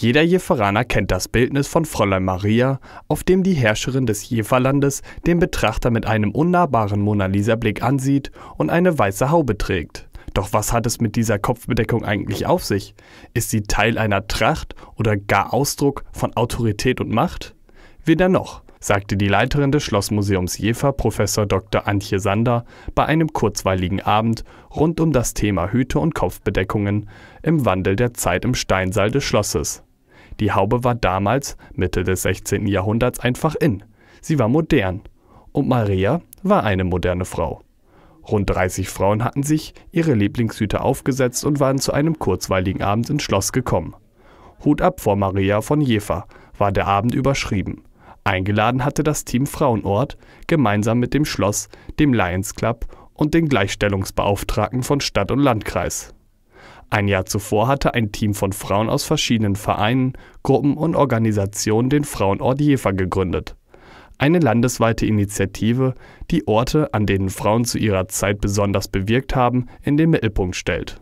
Jeder Jeferaner kennt das Bildnis von Fräulein Maria, auf dem die Herrscherin des Jeferlandes den Betrachter mit einem unnahbaren Mona Lisa-Blick ansieht und eine weiße Haube trägt. Doch was hat es mit dieser Kopfbedeckung eigentlich auf sich? Ist sie Teil einer Tracht oder gar Ausdruck von Autorität und Macht? Weder noch, sagte die Leiterin des Schlossmuseums Jever, Professor Dr. Antje Sander, bei einem kurzweiligen Abend rund um das Thema Hüte und Kopfbedeckungen im Wandel der Zeit im Steinsaal des Schlosses. Die Haube war damals, Mitte des 16. Jahrhunderts, einfach in. Sie war modern. Und Maria war eine moderne Frau. Rund 30 Frauen hatten sich ihre Lieblingshüte aufgesetzt und waren zu einem kurzweiligen Abend ins Schloss gekommen. Hut ab vor Maria von Jefer war der Abend überschrieben. Eingeladen hatte das Team Frauenort gemeinsam mit dem Schloss, dem Lions Club und den Gleichstellungsbeauftragten von Stadt und Landkreis. Ein Jahr zuvor hatte ein Team von Frauen aus verschiedenen Vereinen, Gruppen und Organisationen den Frauenort Jever gegründet. Eine landesweite Initiative, die Orte, an denen Frauen zu ihrer Zeit besonders bewirkt haben, in den Mittelpunkt stellt